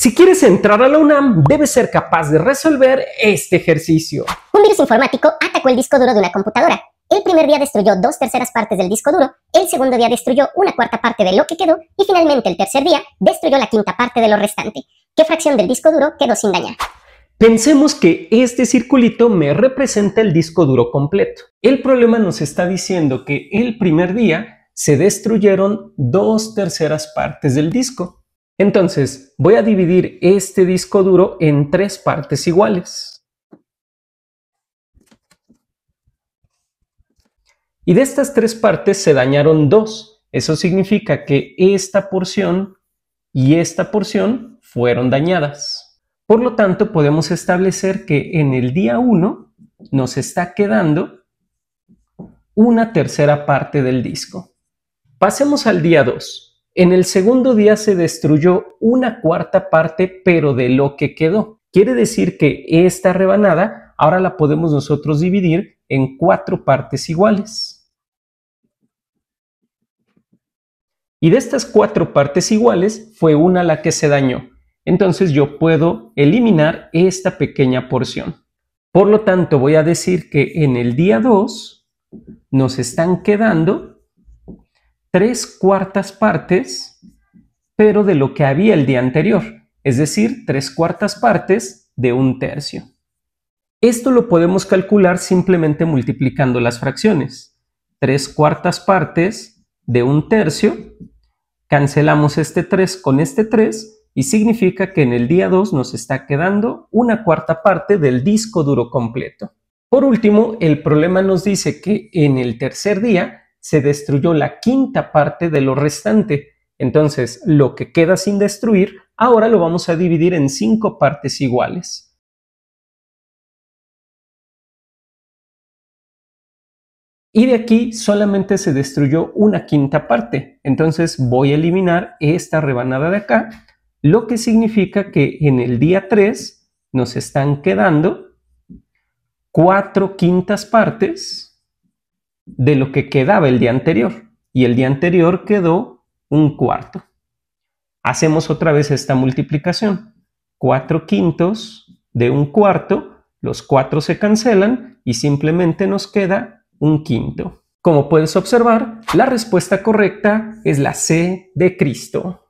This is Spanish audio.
Si quieres entrar a la UNAM, debes ser capaz de resolver este ejercicio. Un virus informático atacó el disco duro de una computadora. El primer día destruyó dos terceras partes del disco duro, el segundo día destruyó una cuarta parte de lo que quedó y finalmente el tercer día destruyó la quinta parte de lo restante. ¿Qué fracción del disco duro quedó sin dañar? Pensemos que este circulito me representa el disco duro completo. El problema nos está diciendo que el primer día se destruyeron dos terceras partes del disco entonces, voy a dividir este disco duro en tres partes iguales. Y de estas tres partes se dañaron dos. Eso significa que esta porción y esta porción fueron dañadas. Por lo tanto, podemos establecer que en el día 1 nos está quedando una tercera parte del disco. Pasemos al día 2. En el segundo día se destruyó una cuarta parte, pero de lo que quedó. Quiere decir que esta rebanada ahora la podemos nosotros dividir en cuatro partes iguales. Y de estas cuatro partes iguales fue una la que se dañó. Entonces yo puedo eliminar esta pequeña porción. Por lo tanto, voy a decir que en el día 2 nos están quedando tres cuartas partes, pero de lo que había el día anterior, es decir, tres cuartas partes de un tercio. Esto lo podemos calcular simplemente multiplicando las fracciones. Tres cuartas partes de un tercio, cancelamos este 3 con este 3 y significa que en el día 2 nos está quedando una cuarta parte del disco duro completo. Por último, el problema nos dice que en el tercer día se destruyó la quinta parte de lo restante. Entonces, lo que queda sin destruir, ahora lo vamos a dividir en cinco partes iguales. Y de aquí solamente se destruyó una quinta parte. Entonces voy a eliminar esta rebanada de acá, lo que significa que en el día 3 nos están quedando cuatro quintas partes de lo que quedaba el día anterior. Y el día anterior quedó un cuarto. Hacemos otra vez esta multiplicación. cuatro quintos de un cuarto, los cuatro se cancelan y simplemente nos queda un quinto. Como puedes observar, la respuesta correcta es la C de Cristo.